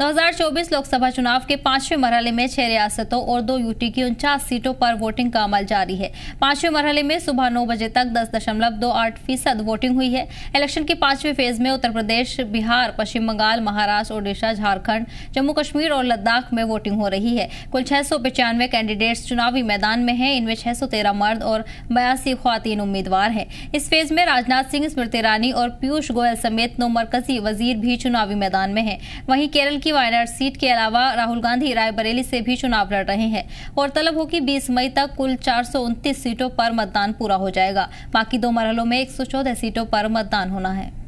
2024 लोकसभा चुनाव के पांचवें मरहले में छह रियासतों और दो यूटी की उनचास सीटों पर वोटिंग का अमल जारी है पांचवें मरहले में सुबह नौ बजे तक दस दशमलव दो आठ फीसद वोटिंग हुई है इलेक्शन के पांचवें फेज में उत्तर प्रदेश बिहार पश्चिम बंगाल महाराष्ट्र ओडिशा झारखंड जम्मू कश्मीर और लद्दाख में वोटिंग हो रही है कुल छह कैंडिडेट्स चुनावी मैदान में हैं इनमें 613 मर्द और बयासी खातन उम्मीदवार हैं इस फेज में राजनाथ सिंह स्मृति ईरानी और पीयूष गोयल समेत नौ मरकजी वजीर भी चुनावी मैदान में हैं वहीं केरल की वायनाड सीट के अलावा राहुल गांधी रायबरेली से भी चुनाव लड़ रहे हैं गौरतलब हो कि 20 मई तक कुल चार सीटों पर मतदान पूरा हो जाएगा बाकी दो मरहलों में एक सीटों पर मतदान होना है